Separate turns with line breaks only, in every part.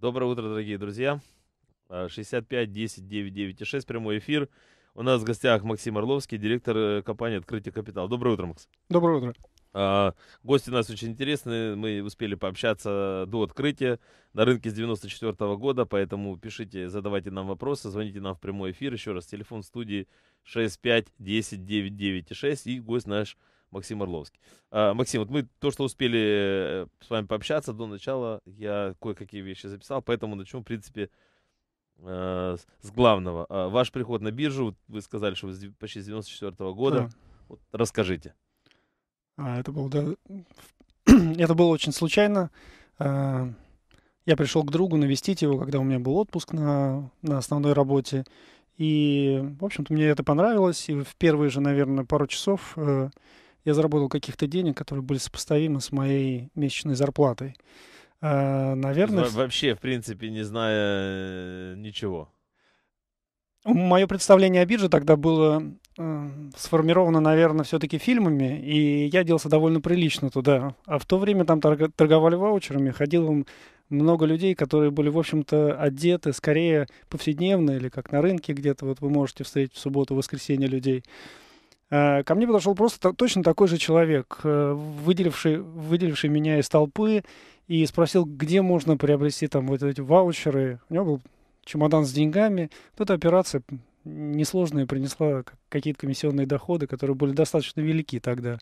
Доброе утро, дорогие друзья. 65 10 9 9 и 6, прямой эфир. У нас в гостях Максим Орловский, директор э, компании «Открытие капитал». Доброе утро, Макс. Доброе утро. А, гости у нас очень интересные, мы успели пообщаться до открытия на рынке с 94 -го года, поэтому пишите, задавайте нам вопросы, звоните нам в прямой эфир. Еще раз, телефон студии 65 10 9 9 6 и гость наш Максим Орловский. А, Максим, вот мы то, что успели э, с вами пообщаться до начала, я кое-какие вещи записал, поэтому начнем, в принципе, э, с главного. А, ваш приход на биржу, вы сказали, что вы почти с 94 -го года. Да. Вот расскажите.
А, это было, да, это было очень случайно. Я пришел к другу навестить его, когда у меня был отпуск на, на основной работе. И, в общем-то, мне это понравилось. И в первые же, наверное, пару часов э, я заработал каких-то денег, которые были сопоставимы с моей месячной зарплатой. А, наверное... Во вообще,
в принципе, не зная э, ничего.
Мое представление о бирже тогда было э, сформировано, наверное, все-таки фильмами, и я делся довольно прилично туда. А в то время там торг торговали ваучерами, ходило много людей, которые были, в общем-то, одеты скорее повседневно или как на рынке где-то. Вот вы можете встретить в субботу, воскресенье людей. Э, ко мне подошел просто точно такой же человек, э, выделивший, выделивший меня из толпы, и спросил, где можно приобрести там вот эти ваучеры. У него был чемодан с деньгами. Вот эта операция несложная принесла какие-то комиссионные доходы, которые были достаточно велики тогда.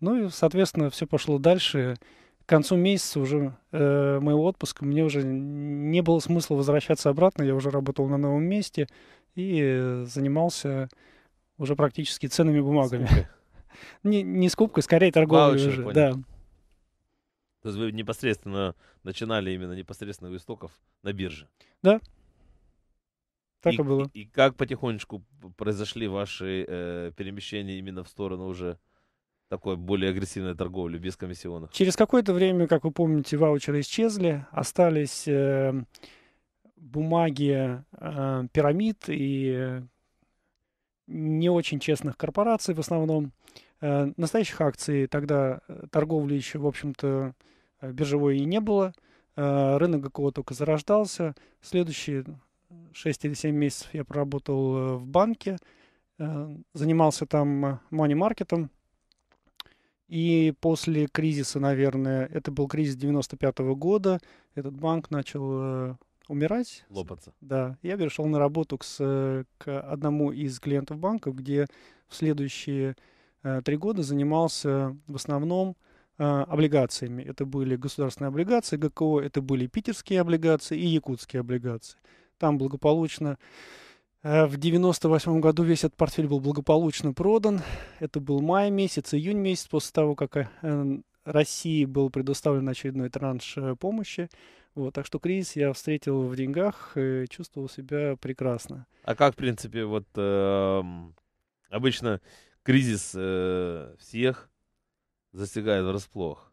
Ну и, соответственно, все пошло дальше. К концу месяца уже э, моего отпуска мне уже не было смысла возвращаться обратно. Я уже работал на новом месте и э, занимался уже практически ценными бумагами. Не, не скупкой, скорее торговлей Ваучер, уже. Да.
То есть вы непосредственно начинали именно непосредственно у истоков на бирже? Да. Так и, и было. И, и как потихонечку произошли ваши э, перемещения именно в сторону уже такой более агрессивной торговли без комиссионных? Через
какое-то время, как вы помните, ваучеры исчезли, остались э, бумаги э, пирамид и не очень честных корпораций в основном. Э, настоящих акций тогда э, торговли еще, в общем-то, э, биржевой и не было. Рынок ГКО только зарождался. Следующие 6 или 7 месяцев я проработал в банке. Занимался там мани-маркетом. И после кризиса, наверное, это был кризис 95 -го года, этот банк начал умирать. Лопаться. Да. Я перешел на работу к, к одному из клиентов банков, где в следующие э, три года занимался в основном э, облигациями. Это были государственные облигации ГКО, это были питерские облигации и якутские облигации. Там благополучно э, в 98 году весь этот портфель был благополучно продан. Это был май месяц, июнь месяц после того, как э, России был предоставлен очередной транш помощи. Вот, так что кризис я встретил в деньгах и чувствовал себя прекрасно.
А как, в принципе, вот э, обычно кризис э, всех застигает врасплох,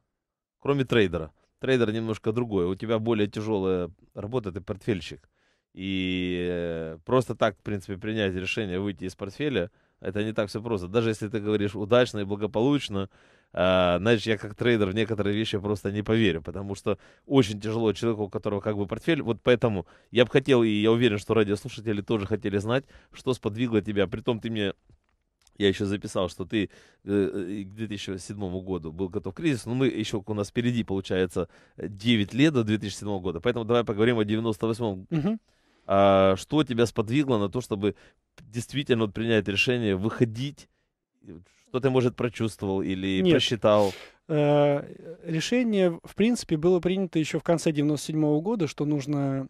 кроме трейдера. Трейдер немножко другой. У тебя более тяжелая работа, ты портфельщик. И э, просто так, в принципе, принять решение выйти из портфеля, это не так все просто. Даже если ты говоришь удачно и благополучно, а, знаешь, я как трейдер в некоторые вещи просто не поверю, потому что очень тяжело человеку, у которого как бы портфель. Вот поэтому я бы хотел, и я уверен, что радиослушатели тоже хотели знать, что сподвигло тебя. Притом ты мне я еще записал, что ты э, к 2007 году был готов к кризису, но мы еще у нас впереди, получается, 9 лет до 2007 года, поэтому давай поговорим о 98-м. Угу. А, что тебя сподвигло на то, чтобы действительно вот принять решение выходить что ты, может, прочувствовал или Нет. просчитал?
Э, решение, в принципе, было принято еще в конце 97 года, что нужно...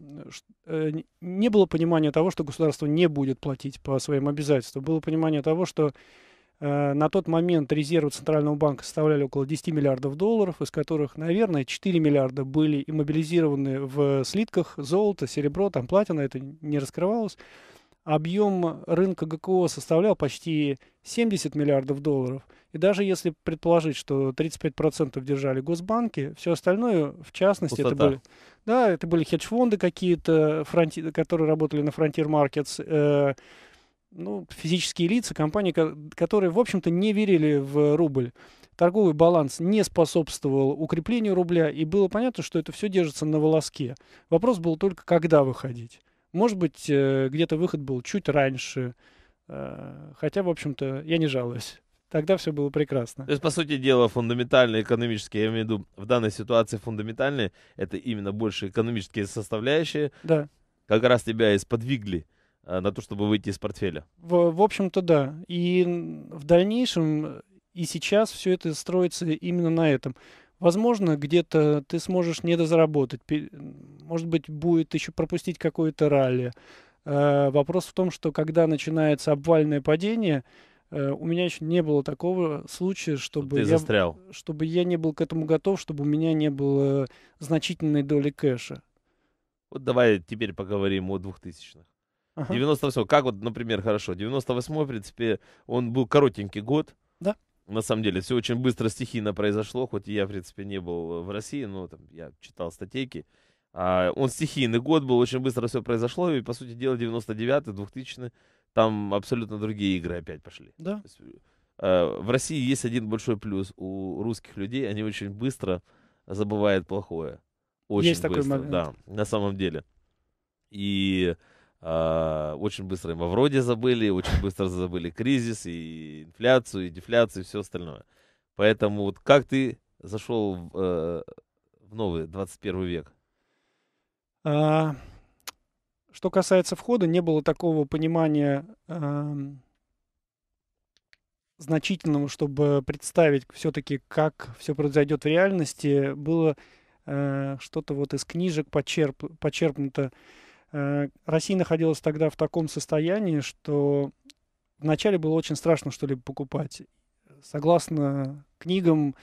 Э, э, не было понимания того, что государство не будет платить по своим обязательствам. Было понимание того, что на тот момент резервы Центрального банка составляли около 10 миллиардов долларов, из которых, наверное, 4 миллиарда были иммобилизированы в слитках золота, серебро, там платина, это не раскрывалось объем рынка ГКО составлял почти 70 миллиардов долларов. И даже если предположить, что 35% держали госбанки, все остальное, в частности, Пустота. это были, да, это были хедж-фонды какие-то, фронти, которые работали на Frontier Markets, э, ну, физические лица, компании, которые, в общем-то, не верили в рубль. Торговый баланс не способствовал укреплению рубля, и было понятно, что это все держится на волоске. Вопрос был только, когда выходить. Может быть, э, где-то выход был чуть раньше. Э, хотя, в общем-то, я не жалуюсь. Тогда все было прекрасно.
То есть, по сути дела, фундаментальные экономические, я имею в виду, в данной ситуации фундаментальные, это именно больше экономические составляющие. Да. Как раз тебя и сподвигли э, на то, чтобы выйти из портфеля.
В, в общем-то, да. И в дальнейшем, и сейчас все это строится именно на этом. Возможно, где-то ты сможешь не дозаработать. Может быть, будет еще пропустить какое-то ралли. Э, вопрос в том, что когда начинается обвальное падение, э, у меня еще не было такого случая, чтобы Ты я, застрял. чтобы я не был к этому готов, чтобы у меня не было значительной доли кэша.
Вот давай теперь поговорим о двухтысячных. Ага. 98 как вот, например, хорошо, 98 в принципе, он был коротенький год. Да на самом деле, все очень быстро, стихийно произошло, хоть я, в принципе, не был в России, но там я читал статейки. А, он стихийный год был, очень быстро все произошло, и, по сути дела, 99-й, 2000 там абсолютно другие игры опять пошли. Да. Есть, э, в России есть один большой плюс у русских людей, они очень быстро забывают плохое. Очень есть быстро, такой момент. да, на самом деле. И а, очень быстро им о вроде забыли, очень быстро забыли кризис и инфляцию, и дефляцию, и все остальное. Поэтому вот как ты зашел в, э, в новый 21 век?
А, что касается входа, не было такого понимания а, значительного, чтобы представить все-таки, как все произойдет в реальности. Было а, что-то вот из книжек почерп, почерпнуто Э, Россия находилась тогда в таком состоянии, что вначале было очень страшно что-либо покупать. Согласно книгам,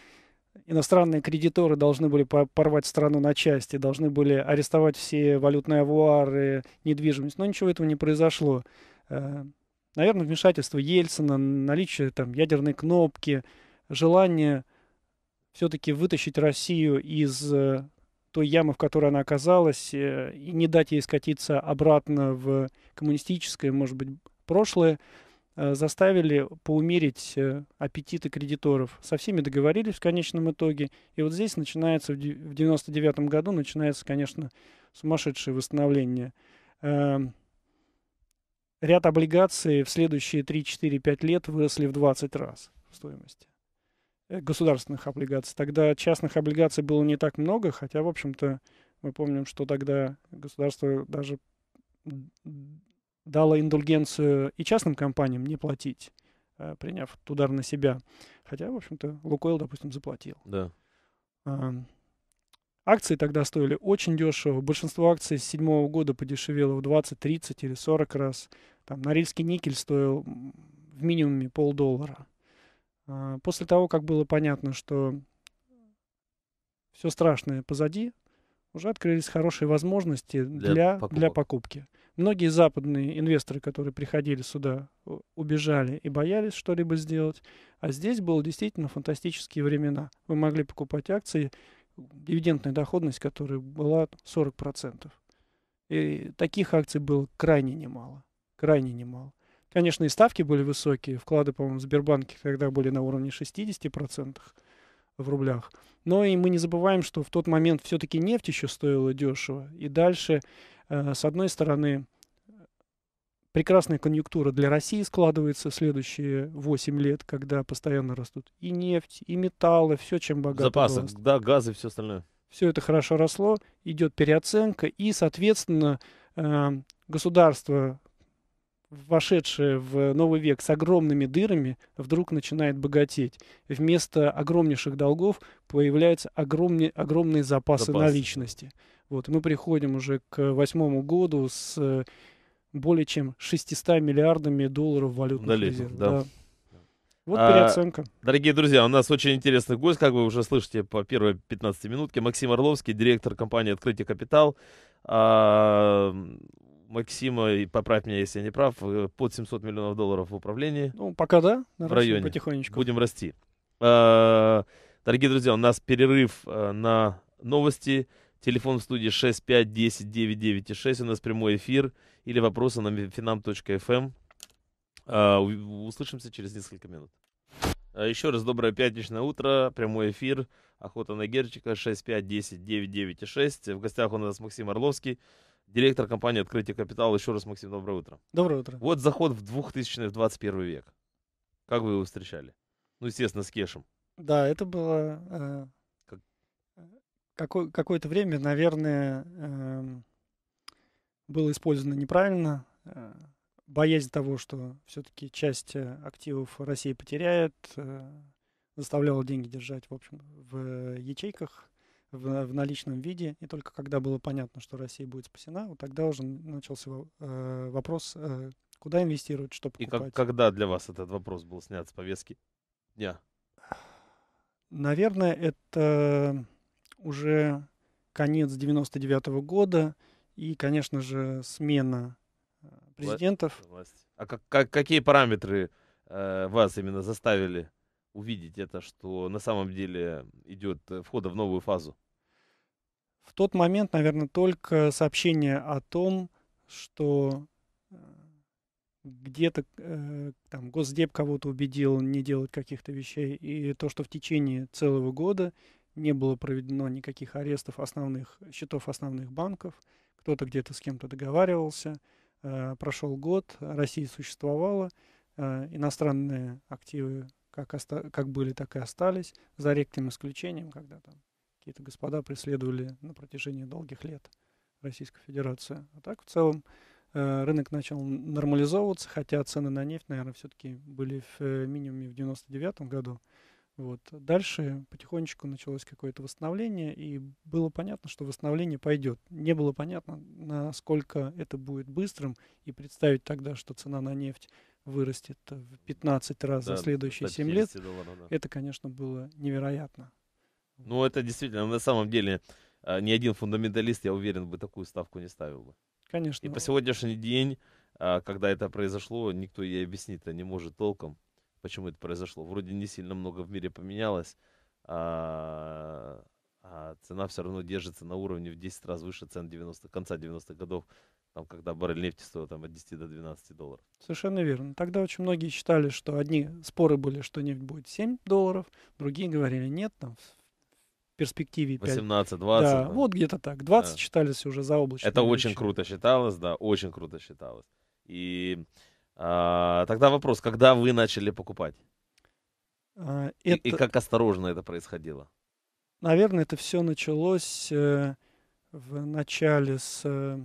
иностранные кредиторы должны были порвать страну на части, должны были арестовать все валютные авуары, недвижимость. Но ничего этого не произошло. Э, наверное, вмешательство Ельцина, наличие там, ядерной кнопки, желание все-таки вытащить Россию из э, той ямы, в которой она оказалась, э, и не дать ей скатиться обратно в коммунистическое, может быть, прошлое, э, заставили поумерить э, аппетиты кредиторов. Со всеми договорились в конечном итоге. И вот здесь начинается, в 99 году начинается, конечно, сумасшедшее восстановление. Эм, ряд облигаций в следующие 3-4-5 лет выросли в 20 раз в стоимости. Э, государственных облигаций. Тогда частных облигаций было не так много, хотя, в общем-то, мы помним, что тогда государство даже дало индульгенцию и частным компаниям не платить, э, приняв удар на себя. Хотя, в общем-то, Лукойл, допустим, заплатил. Да. Акции тогда стоили очень дешево. Большинство акций с седьмого года подешевело в 20, 30 или 40 раз. Там Норильский никель стоил в минимуме полдоллара. А, после того, как было понятно, что все страшное позади, уже открылись хорошие возможности для, для, покупок. для покупки. Многие западные инвесторы, которые приходили сюда, убежали и боялись что-либо сделать. А здесь было действительно фантастические времена. Вы могли покупать акции, дивидендная доходность которой была 40%. И таких акций было крайне немало. Крайне немало. Конечно, и ставки были высокие. Вклады, по-моему, в Сбербанке тогда были на уровне 60% в рублях. Но и мы не забываем, что в тот момент все-таки нефть еще стоила дешево. И дальше, э, с одной стороны, прекрасная конъюнктура для России складывается в следующие 8 лет, когда постоянно растут и нефть, и металлы, все, чем богато. Запасы, рост.
да, газы, все остальное.
Все это хорошо росло, идет переоценка, и, соответственно, э, государство вошедшая в новый век с огромными дырами, вдруг начинает богатеть. Вместо огромнейших долгов появляются огромные, огромные запасы Запас. наличности. Вот, мы приходим уже к восьмому году с э, более чем 600 миллиардами долларов валютных Далее, резервов. Да. Да. Вот а, переоценка.
Дорогие друзья, у нас очень интересный гость, как вы уже слышите по первой 15 минутке. Максим Орловский, директор компании «Открытие капитал». А, Максима, и поправь меня, если я не прав, э, под 700 миллионов долларов в управлении. Ну, пока да, в районе. потихонечку. Будем расти. А, дорогие друзья, у нас перерыв э, на новости. Телефон в студии 6510996. У нас прямой эфир или вопросы на finam.fm. Эм. А, услышимся через несколько минут. А, еще раз доброе пятничное утро, прямой эфир, охота на Герчика, 6510996. В гостях у нас Максим Орловский, Директор компании «Открытие капитала». Еще раз, Максим, доброе утро. Доброе утро. Вот заход в 2000 в 21 век. Как вы его встречали? Ну, естественно, с кешем.
Да, это было э, как... какое- какое-то время, наверное, э, было использовано неправильно. Э, боязнь того, что все-таки часть э, активов России потеряет, э, заставляла деньги держать, в общем, в ячейках в, в наличном виде, и только когда было понятно, что Россия будет спасена, вот тогда уже начался э, вопрос, э, куда инвестировать, что покупать. И как, когда
для вас этот вопрос был снят с повестки дня?
Наверное, это уже конец 99 -го года и, конечно же, смена э, президентов. Власть.
А как, как, какие параметры э, вас именно заставили увидеть это, что на самом деле идет э, входа в новую фазу?
В тот момент, наверное, только сообщение о том, что э, где-то э, там Госдеп кого-то убедил не делать каких-то вещей, и то, что в течение целого года не было проведено никаких арестов основных счетов основных банков, кто-то где-то с кем-то договаривался, э, прошел год, Россия существовала, э, иностранные активы как, оста- как были, так и остались, за редким исключением, когда там какие-то господа преследовали на протяжении долгих лет Российскую Федерацию. А так в целом э, рынок начал нормализовываться, хотя цены на нефть, наверное, все-таки были в э, минимуме в 99 году. Вот. Дальше потихонечку началось какое-то восстановление, и было понятно, что восстановление пойдет. Не было понятно, насколько это будет быстрым, и представить тогда, что цена на нефть вырастет в 15 раз да, за следующие 7 лет. Долларов, да. Это, конечно, было невероятно.
Ну, это действительно, на самом деле, а, ни один фундаменталист, я уверен, бы такую ставку не ставил бы. Конечно. И по ну, сегодняшний день, а, когда это произошло, никто ей объяснить не может толком, почему это произошло. Вроде не сильно много в мире поменялось, а, а цена все равно держится на уровне в 10 раз выше цен 90, конца 90-х годов, там, когда баррель нефти стоил там, от 10 до 12 долларов.
Совершенно верно. Тогда очень многие считали, что одни споры были, что нефть будет 7 долларов, другие говорили, нет, там перспективе 5. 18, 20. Да, там. вот где-то так. 20 да. считались уже за облачно. Это очень вещи.
круто считалось, да, очень круто считалось. И а, тогда вопрос, когда вы начали покупать?
А, это... и как
осторожно это происходило?
Наверное, это все началось э, в начале с э,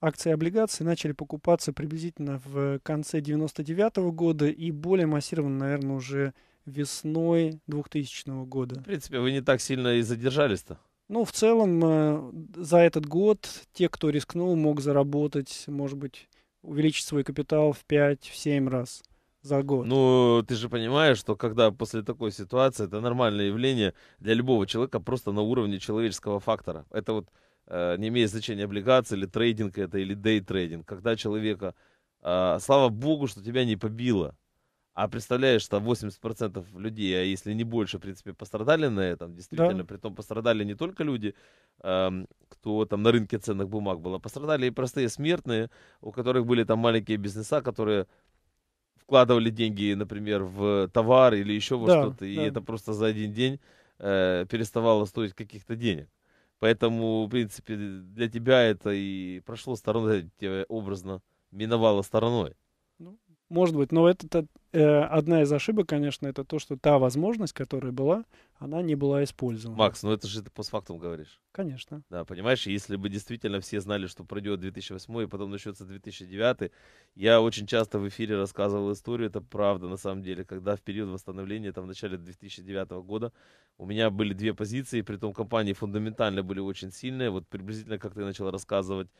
акции и облигации начали покупаться приблизительно в конце 99 -го года и более массированно, наверное, уже весной 2000 -го года. В
принципе, вы не так сильно и задержались-то.
Ну, в целом, э, за этот год те, кто рискнул, мог заработать, может быть, увеличить свой капитал в 5-7 раз за год.
Ну, ты же понимаешь, что когда после такой ситуации, это нормальное явление для любого человека просто на уровне человеческого фактора. Это вот э, не имеет значения облигации или трейдинг это, или дейтрейдинг. Когда человека, э, слава богу, что тебя не побило, а представляешь, что 80% людей, а если не больше, в принципе, пострадали на этом, действительно, да. том пострадали не только люди, э, кто там на рынке ценных бумаг было, а пострадали и простые смертные, у которых были там маленькие бизнеса, которые вкладывали деньги, например, в товар или еще во да, что-то, да. и это просто за один день э, переставало стоить каких-то денег. Поэтому, в принципе, для тебя это и прошло стороной, тебе образно миновало стороной.
Может быть, но это э, одна из ошибок, конечно, это то, что та возможность, которая была, она не была использована.
Макс, ну это же ты постфактум говоришь. Конечно. Да, понимаешь, если бы действительно все знали, что пройдет 2008 и потом начнется 2009, я очень часто в эфире рассказывал историю, это правда на самом деле, когда в период восстановления, там в начале 2009 года, у меня были две позиции, при том компании фундаментально были очень сильные, вот приблизительно как ты начал рассказывать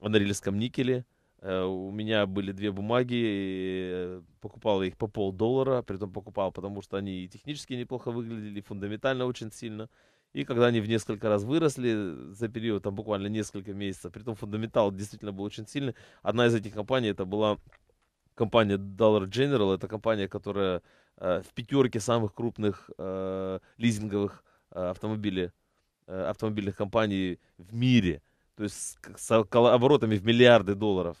о Норильском никеле, Э, у меня были две бумаги, покупал их по полдоллара, притом покупал, потому что они и технически неплохо выглядели, и фундаментально очень сильно. И когда они в несколько раз выросли за период, там буквально несколько месяцев, притом фундаментал действительно был очень сильный. Одна из этих компаний, это была компания Dollar General, это компания, которая э, в пятерке самых крупных э, лизинговых э, автомобилей, э, автомобильных компаний в мире. То есть с оборотами в миллиарды долларов.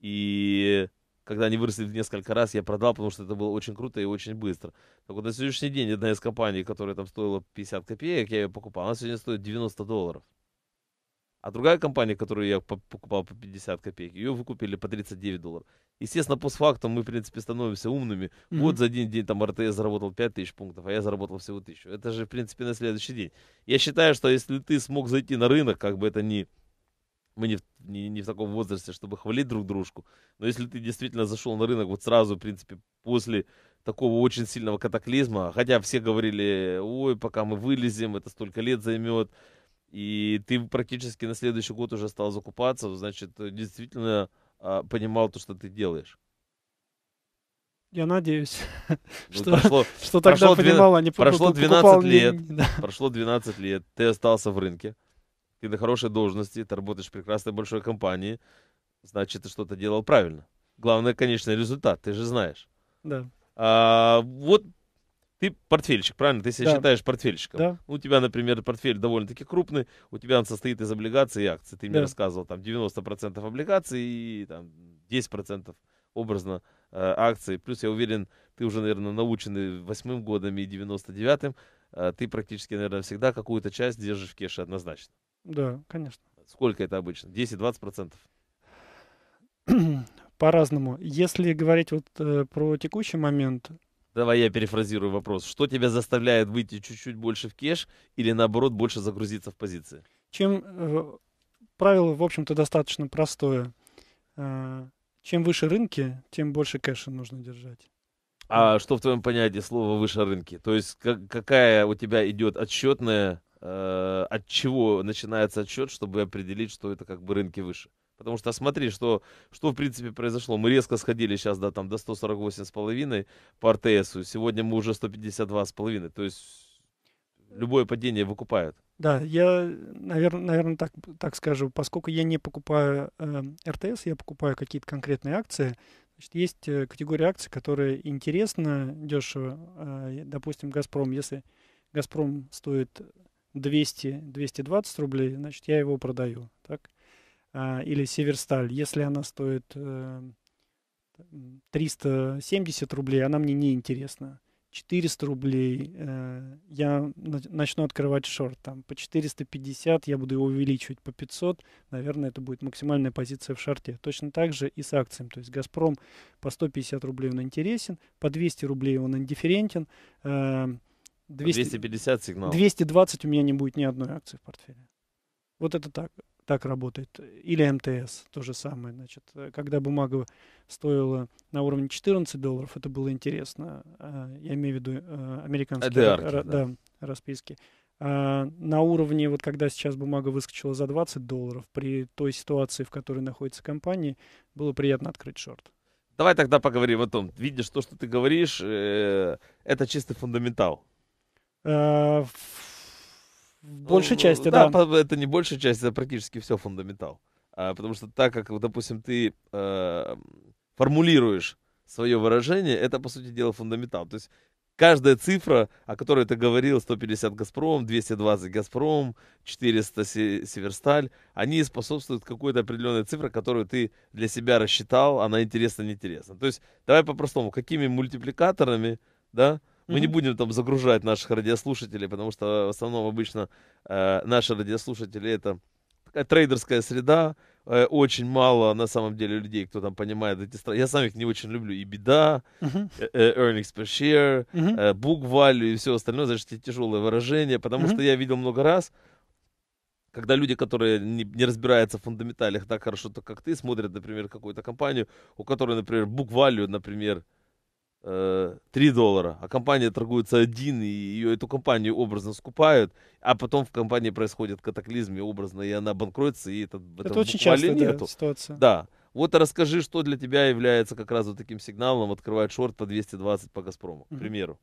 И когда они выросли в несколько раз, я продал, потому что это было очень круто и очень быстро. Так вот, на сегодняшний день одна из компаний, которая там стоила 50 копеек, я ее покупал, она сегодня стоит 90 долларов. А другая компания, которую я покупал по 50 копеек, ее выкупили по 39 долларов. Естественно, постфактум мы, в принципе, становимся умными. Mm-hmm. Вот за один день там РТС заработал 5000 пунктов, а я заработал всего 1000. Это же, в принципе, на следующий день. Я считаю, что если ты смог зайти на рынок, как бы это ни... Не мы не в, не, не в таком возрасте, чтобы хвалить друг дружку. Но если ты действительно зашел на рынок вот сразу, в принципе, после такого очень сильного катаклизма, хотя все говорили, ой, пока мы вылезем, это столько лет займет, и ты практически на следующий год уже стал закупаться, значит, действительно а, понимал то, что ты делаешь.
Я надеюсь, ну, что, прошло, что тогда прошло понимал, 12, а не Прошло 12 лет, не...
прошло 12 лет, ты остался в рынке ты на хорошей должности, ты работаешь в прекрасной большой компании, значит, ты что-то делал правильно. Главное, конечно, результат, ты же знаешь. Да. А, вот ты портфельщик, правильно? Ты себя да. считаешь портфельщиком. Да. У тебя, например, портфель довольно-таки крупный, у тебя он состоит из облигаций и акций. Ты да. мне рассказывал, там 90% облигаций и там 10% образно э, акций. Плюс, я уверен, ты уже, наверное, наученный восьмым годом и 99-м, э, ты практически, наверное, всегда какую-то часть держишь в кеше однозначно.
Да, конечно.
Сколько это обычно? 10-20%? процентов?
По-разному. Если говорить вот э, про текущий момент...
Давай я перефразирую вопрос. Что тебя заставляет выйти чуть-чуть больше в кэш или наоборот больше загрузиться в позиции?
Чем... Э, правило, в общем-то, достаточно простое. Э, чем выше рынки, тем больше кэша нужно держать.
А что в твоем понятии слова выше рынки? То есть как, какая у тебя идет отсчетная Э, от чего начинается отчет, чтобы определить, что это как бы рынки выше. Потому что а смотри, что, что в принципе произошло. Мы резко сходили сейчас да, там, до 148,5 по РТСу. Сегодня мы уже 152,5. То есть любое падение выкупают.
Да, я, наверное, наверное так, так скажу. Поскольку я не покупаю э, РТС, я покупаю какие-то конкретные акции. Значит, есть э, категория акций, которые интересно, дешево. Э, допустим, «Газпром». Если «Газпром» стоит 200, 220 рублей, значит, я его продаю. Так? А, или Северсталь, если она стоит 370 э, рублей, она мне не интересна. 400 рублей, э, я начну открывать шорт. Там, по 450 я буду его увеличивать, по 500, наверное, это будет максимальная позиция в шорте. Точно так же и с акциями. То есть «Газпром» по 150 рублей он интересен, по 200 рублей он индифферентен. Э, 200, 250 сигналов. 220 у меня не будет ни одной акции в портфеле. Вот это так, так работает. Или МТС, то же самое. Значит, когда бумага стоила на уровне 14 долларов, это было интересно. А, я имею в виду э, американские ADR, да. Да, расписки. А на уровне, вот когда сейчас бумага выскочила за 20 долларов, при той ситуации, в которой находится компания, было приятно открыть шорт.
Давай тогда поговорим о том, видишь, то, что ты говоришь, э, это чистый фундаментал. Э, в большей ну, части, да. Да, это не большая часть, это практически все фундаментал. А, потому что так как, допустим, ты э, формулируешь свое выражение, это, по сути дела, фундаментал. То есть каждая цифра, о которой ты говорил, 150 «Газпром», 220 «Газпром», 400 «Северсталь», они способствуют какой-то определенной цифре, которую ты для себя рассчитал, она интересна, неинтересна. То есть давай по-простому, какими мультипликаторами, да, мы mm-hmm. не будем там загружать наших радиослушателей, потому что в основном обычно э, наши радиослушатели это такая трейдерская среда, э, очень мало на самом деле людей, кто там понимает эти страны. Я сам их не очень люблю. И беда, uh-huh. earnings per share, uh-huh. book value и все остальное. Значит, эти тяжелые выражения. Потому uh-huh. что я видел много раз, когда люди, которые не, не разбираются в фундаменталях так хорошо, так как ты, смотрят, например, какую-то компанию, у которой, например, book value, например, 3 э, доллара, а компания торгуется один, и ее, эту компанию образно скупают, а потом в компании происходит катаклизм, и образно, и она банкротится, и это, это, это очень часто, нету. Да, ситуация. Да. Вот расскажи, что для тебя является как раз вот таким сигналом, открывать шорт по 220 по «Газпрому», mm-hmm. к примеру.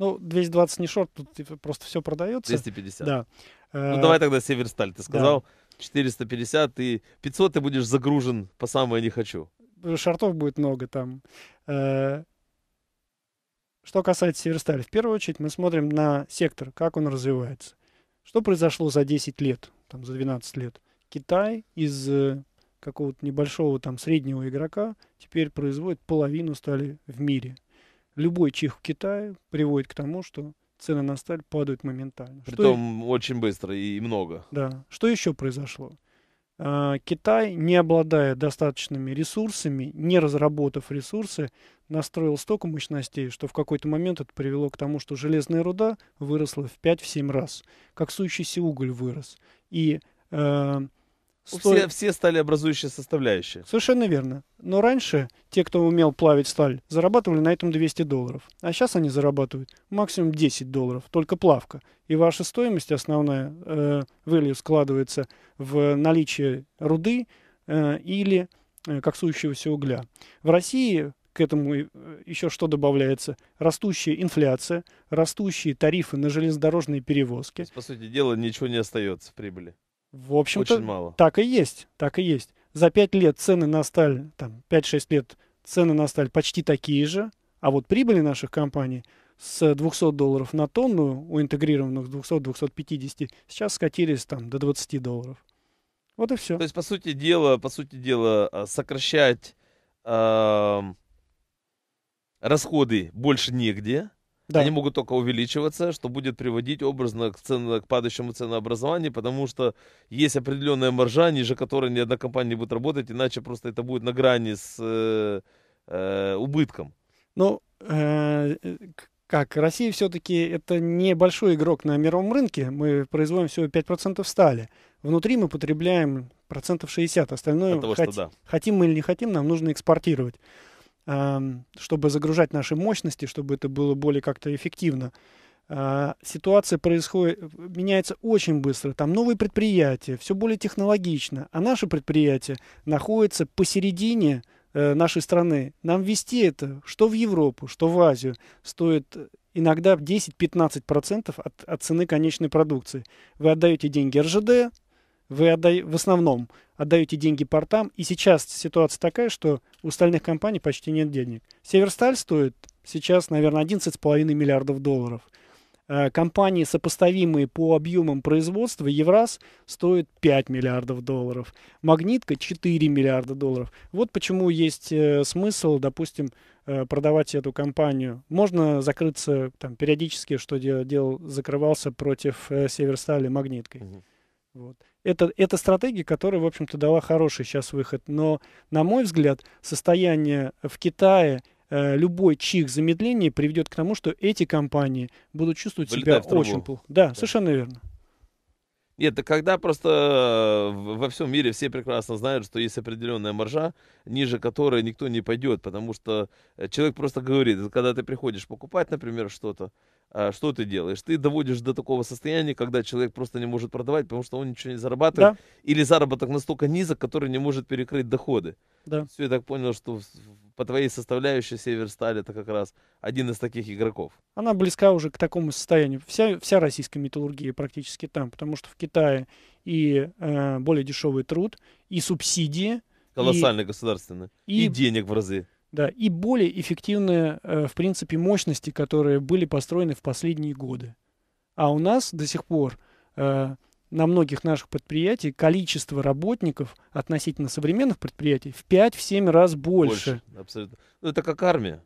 Ну, 220 не шорт, тут типа просто все продается. 250. Да. Ну, э, давай тогда «Северсталь», ты сказал. Да.
450 и 500 ты будешь загружен по самое не хочу.
Шортов будет много там. Э, что касается Северстали, в первую очередь мы смотрим на сектор, как он развивается. Что произошло за 10 лет, там, за 12 лет? Китай из э, какого-то небольшого там среднего игрока теперь производит половину стали в мире. Любой чих в Китае приводит к тому, что цены на сталь падают моментально. Притом
что... очень быстро и много. Да.
Что еще произошло? А, Китай, не обладая достаточными ресурсами, не разработав ресурсы, настроил столько мощностей, что в какой-то момент это привело к тому, что железная руда выросла в 5-7 раз, как сующийся уголь вырос. И э, Сто... Все, все
стали образующие составляющие.
Совершенно верно. Но раньше те, кто умел плавить сталь, зарабатывали на этом 200 долларов. А сейчас они зарабатывают максимум 10 долларов, только плавка. И ваша стоимость основная, э, складывается в наличие руды э, или э, коксующегося угля. В России к этому э, еще что добавляется? Растущая инфляция, растущие тарифы на железнодорожные перевозки.
по сути дела, ничего не остается в прибыли. В общем-то, Очень мало.
так и есть, так и есть. За 5 лет цены на сталь, там, 5-6 лет цены на сталь почти такие же, а вот прибыли наших компаний с 200 долларов на тонну у интегрированных 200-250 сейчас скатились там до 20 долларов.
Вот и все. То есть, по сути дела, по сути дела, э, сокращать э, расходы больше негде, да. Они могут только увеличиваться, что будет приводить образно к, цен, к падающему ценообразованию, потому что есть определенная маржа, ниже которой ни одна компания не будет работать, иначе просто это будет на грани с э, э, убытком.
Ну, э, как, Россия все-таки это небольшой игрок на мировом рынке. Мы производим всего 5% стали. Внутри мы потребляем процентов 60. Остальное того, хот... да. хотим мы или не хотим, нам нужно экспортировать. Эм, чтобы загружать наши мощности, чтобы это было более как-то эффективно. Э, ситуация происходит, меняется очень быстро. Там новые предприятия, все более технологично. А наше предприятие находится посередине э, нашей страны. Нам вести это что в Европу, что в Азию стоит иногда 10-15% от, от цены конечной продукции. Вы отдаете деньги РЖД, вы отдаете в основном отдаете деньги портам, и сейчас ситуация такая, что у стальных компаний почти нет денег. Северсталь стоит сейчас, наверное, 11,5 миллиардов долларов. Э, компании, сопоставимые по объемам производства, Евраз стоит 5 миллиардов долларов, Магнитка 4 миллиарда долларов. Вот почему есть э, смысл, допустим, э, продавать эту компанию. Можно закрыться там, периодически, что дел закрывался против Северстали Магниткой. Угу. Вот это, это стратегия, которая, в общем-то, дала хороший сейчас выход. Но, на мой взгляд, состояние в Китае э, любой чих замедления приведет к тому, что эти компании будут чувствовать Вылетать себя очень плохо. Да, да, совершенно верно.
Нет, да когда просто э, во всем мире все прекрасно знают, что есть определенная маржа, ниже которой никто не пойдет, потому что э, человек просто говорит, когда ты приходишь покупать, например, что-то, а, что ты делаешь? Ты доводишь до такого состояния, когда человек просто не может продавать, потому что он ничего не зарабатывает, да. или заработок настолько низок, который не может перекрыть доходы. Да. Все, я так понял, что по твоей составляющей Северсталь это как раз один из таких игроков.
Она близка уже к такому состоянию. Вся, вся российская металлургия практически там, потому что в Китае и э, более дешевый труд, и субсидии. Колоссальные и, государственные. И, и денег в разы. Да, и более эффективные, э, в принципе, мощности, которые были построены в последние годы. А у нас до сих пор э, на многих наших предприятиях количество работников относительно современных предприятий в 5-7 раз больше. больше.
Абсолютно. Ну, это как армия.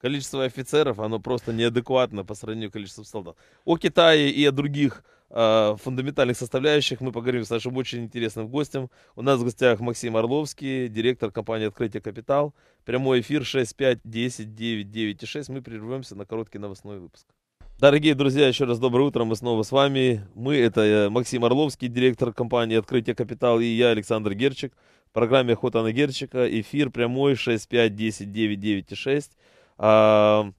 Количество офицеров, оно просто неадекватно по сравнению с количеством солдат. О Китае и о других а, фундаментальных составляющих мы поговорим с нашим очень интересным гостем. У нас в гостях Максим Орловский, директор компании «Открытие капитал». Прямой эфир 65 10 9 9 6. Мы прервемся на короткий новостной выпуск. Дорогие друзья, еще раз доброе утро, мы снова с вами. Мы, это э, Максим Орловский, директор компании «Открытие капитал» и я, Александр Герчик. В программе «Охота на Герчика» эфир прямой 65 10 9 9 6. А...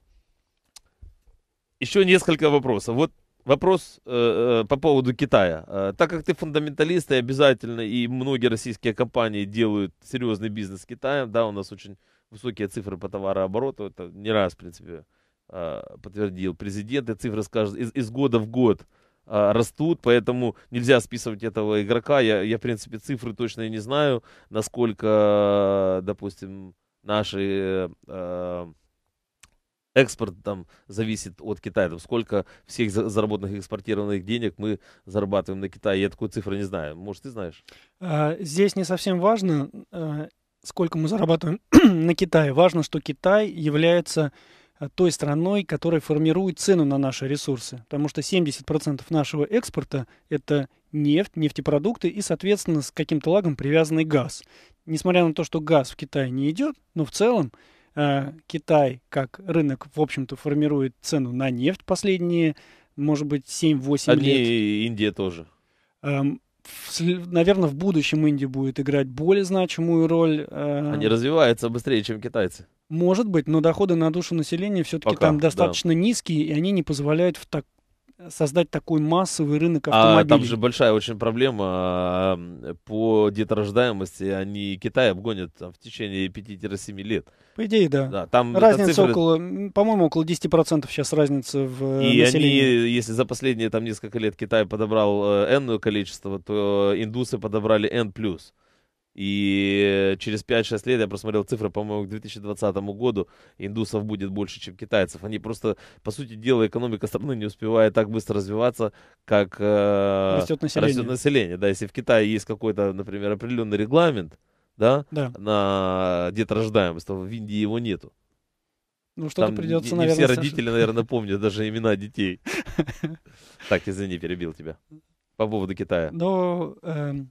Еще несколько вопросов. Вот Вопрос э, э, по поводу Китая. Э, так как ты фундаменталист, и обязательно, и многие российские компании делают серьезный бизнес с Китаем, да, у нас очень высокие цифры по товарообороту, это не раз, в принципе, э, подтвердил президент, и цифры, скажут, из, из года в год э, растут, поэтому нельзя списывать этого игрока, я, я, в принципе, цифры точно не знаю, насколько, допустим, наши... Э, э экспорт там зависит от Китая. Там сколько всех заработанных экспортированных денег мы зарабатываем на Китае. Я такую цифру не знаю. Может, ты знаешь?
А, здесь не совсем важно, а, сколько мы зарабатываем на Китае. Важно, что Китай является а, той страной, которая формирует цену на наши ресурсы. Потому что 70% нашего экспорта – это нефть, нефтепродукты и, соответственно, с каким-то лагом привязанный газ. Несмотря на то, что газ в Китае не идет, но в целом – Э, Китай, как рынок, в общем-то, формирует цену на нефть последние, может быть,
7-8 а лет. И Индия тоже.
Эм, Наверное, в будущем Индия будет играть более значимую роль. Э, они
развиваются быстрее, чем китайцы.
Может быть, но доходы на душу населения все-таки там достаточно да. низкие, и они не позволяют в так создать такой массовый рынок автомобилей. А там же
большая очень проблема а, по деторождаемости. Они Китай обгонят там, в течение 5-7 лет. По идее, да. да там разница цифры... около,
по-моему, около 10% сейчас разница в э, И населении.
они, если за последние там несколько лет Китай подобрал n э, количество, то индусы подобрали n+. плюс. И через 5-6 лет я просмотрел цифры, по-моему, к 2020 году индусов будет больше, чем китайцев. Они просто, по сути дела, экономика страны не успевает так быстро развиваться, как э, растет население. Растет население. Да, если в Китае есть какой-то, например, определенный регламент, да, да. на деторождаемость, то в Индии его нету. Ну, что-то Там придется, не, не наверное. Все Саша. родители, наверное, помнят даже имена детей. Так, извини, перебил тебя. По поводу Китая.
Ну, эм,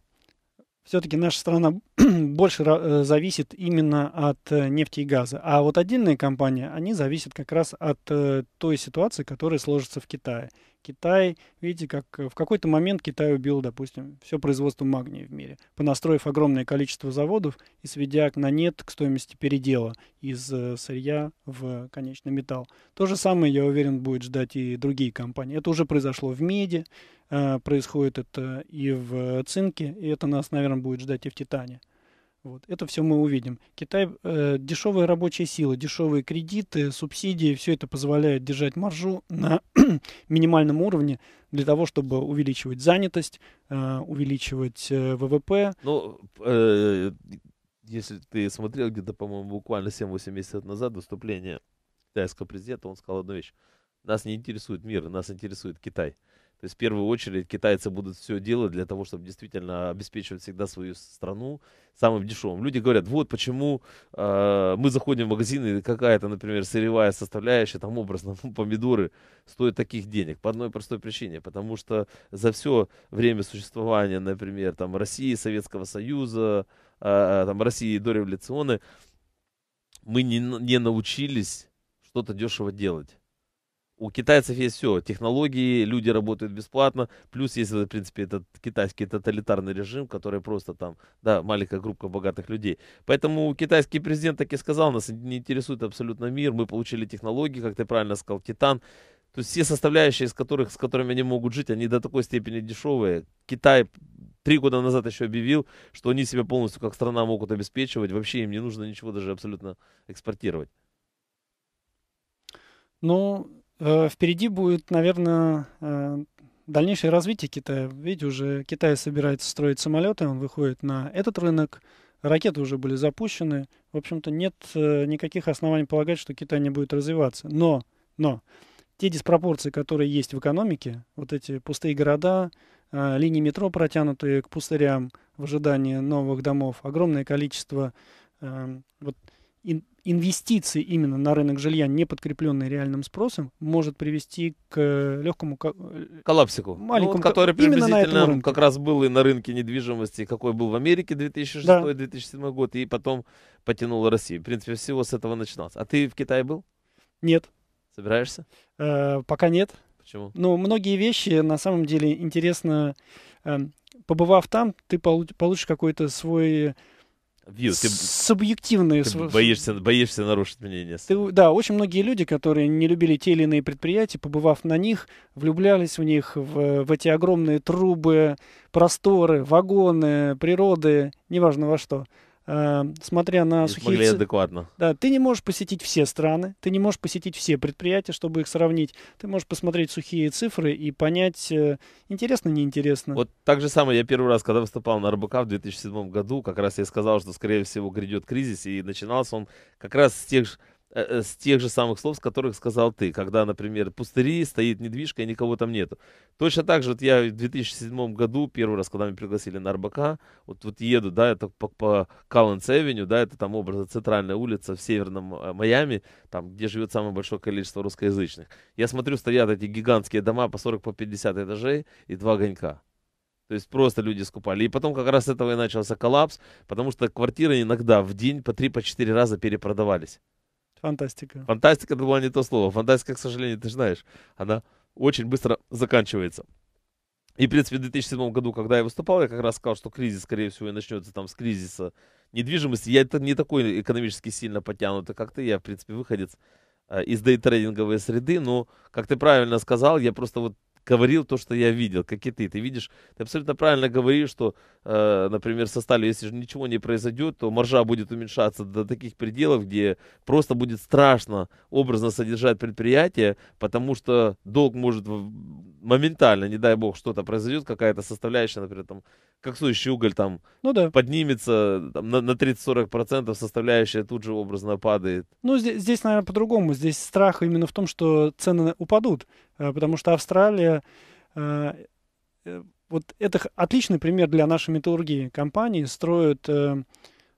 все-таки наша страна больше э, зависит именно от э, нефти и газа. А вот отдельные компании, они зависят как раз от э, той ситуации, которая сложится в Китае. Китай, видите, как э, в какой-то момент Китай убил, допустим, все производство магния в мире, понастроив огромное количество заводов и сведя на нет к стоимости передела из э, сырья в конечный металл. То же самое, я уверен, будет ждать и другие компании. Это уже произошло в меди, э, происходит это и в цинке, и это нас, наверное, будет ждать и в титане. Вот. Это все мы увидим. Китай, э, дешевая рабочая сила, дешевые кредиты, субсидии, все это позволяет держать маржу на минимальном уровне для того, чтобы увеличивать занятость, э, увеличивать э, ВВП.
Ну, э, если ты смотрел где-то, по-моему, буквально 7-8 месяцев назад выступление китайского президента, он сказал одну вещь. Нас не интересует мир, нас интересует Китай. То есть в первую очередь китайцы будут все делать для того, чтобы действительно обеспечивать всегда свою страну самым дешевым. Люди говорят, вот почему э, мы заходим в магазины, какая-то, например, сырьевая составляющая, там образно помидоры стоят таких денег. По одной простой причине, потому что за все время существования, например, там России, Советского Союза, э, там России до революционной, мы не, не научились что-то дешево делать у китайцев есть все, технологии, люди работают бесплатно, плюс есть, в принципе, этот китайский тоталитарный режим, который просто там, да, маленькая группа богатых людей. Поэтому китайский президент так и сказал, нас не интересует абсолютно мир, мы получили технологии, как ты правильно сказал, титан, то есть все составляющие, из которых, с которыми они могут жить, они до такой степени дешевые. Китай три года назад еще объявил, что они себя полностью как страна могут обеспечивать, вообще им не нужно ничего даже абсолютно экспортировать.
Ну, Но... Э, впереди будет, наверное, э, дальнейшее развитие Китая. Видите, уже Китай собирается строить самолеты, он выходит на этот рынок. Ракеты уже были запущены. В общем-то, нет э, никаких оснований полагать, что Китай не будет развиваться. Но, но те диспропорции, которые есть в экономике, вот эти пустые города, линии метро, протянутые к пустырям в ожидании новых домов, огромное количество вот, инвестиции именно на рынок жилья, не подкрепленные реальным спросом, может привести к э, легкому к э, коллапсику, ну, маленькому, ну, вот, который приблизительно как
раз был и на рынке недвижимости, какой был в Америке 2006-2007 да. год, и потом потянула Россию. В принципе, всего с этого начиналось. А ты в Китае был? Нет. Собираешься?
Э, пока нет. Почему? Ну, многие вещи на самом деле интересно. Э, побывав там, ты получишь какой-то свой
Вил, ты, субъективные... Ты боишься, боишься нарушить мнение.
Ты, да, очень многие люди, которые не любили те или иные предприятия, побывав на них, влюблялись в них, в, в эти огромные трубы, просторы, вагоны, природы, неважно во что. Э, смотря на не сухие... Смогли адекватно. Да, ты не можешь посетить все страны, ты не можешь посетить все предприятия, чтобы их сравнить. Ты можешь посмотреть сухие цифры и понять, э, интересно, неинтересно. Вот
так же самое я первый раз, когда выступал на РБК в 2007 году, как раз я сказал, что, скорее всего, грядет кризис, и начинался он как раз с тех же Э, с тех же самых слов, с которых сказал ты, когда, например, пустыри, стоит недвижка и никого там нету. Точно так же, вот я в 2007 году, первый раз, когда меня пригласили на РБК, вот, вот еду, да, это по, по Калленс-Эвеню, да, это там образа центральная улица в северном э, Майами, там, где живет самое большое количество русскоязычных. Я смотрю, стоят эти гигантские дома по 40, по 50 этажей и два гонька. То есть просто люди скупали. И потом как раз с этого и начался коллапс, потому что квартиры иногда в день по 3-4 по раза перепродавались.
Фантастика.
Фантастика, это было не то слово. Фантастика, к сожалению, ты знаешь, она очень быстро заканчивается. И, в принципе, в 2007 году, когда я выступал, я как раз сказал, что кризис, скорее всего, и начнется там с кризиса недвижимости. Я это не такой экономически сильно потянутый, как ты. Я, в принципе, выходец э, из дейтрейдинговой среды. Но, как ты правильно сказал, я просто вот говорил то, что я видел, как и ты. Ты видишь, ты абсолютно правильно говоришь, что, э, например, со сталью, если же ничего не произойдет, то маржа будет уменьшаться до таких пределов, где просто будет страшно образно содержать предприятие, потому что долг может моментально, не дай бог, что-то произойдет, какая-то составляющая, например, там, коксующий уголь там ну, да. поднимется там, на, на 30-40%, составляющая тут же образно падает.
Ну, здесь, здесь, наверное, по-другому. Здесь страх именно в том, что цены упадут, э, потому что Австралия... Э, э, вот это отличный пример для нашей металлургии. Компании строят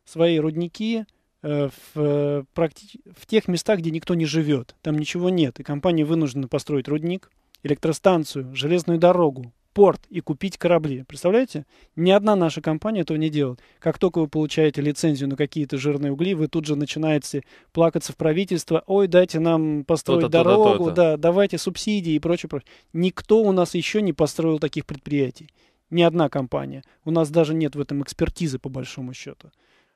свои рудники, в, практи... в тех местах, где никто не живет. Там ничего нет. И компания вынуждена построить рудник электростанцию, железную дорогу, порт и купить корабли. Представляете? Ни одна наша компания этого не делает. Как только вы получаете лицензию на какие-то жирные угли, вы тут же начинаете плакаться в правительство. Ой, дайте нам построить то-то, дорогу, то-то, да, давайте субсидии и прочее, прочее. Никто у нас еще не построил таких предприятий. Ни одна компания. У нас даже нет в этом экспертизы, по большому счету.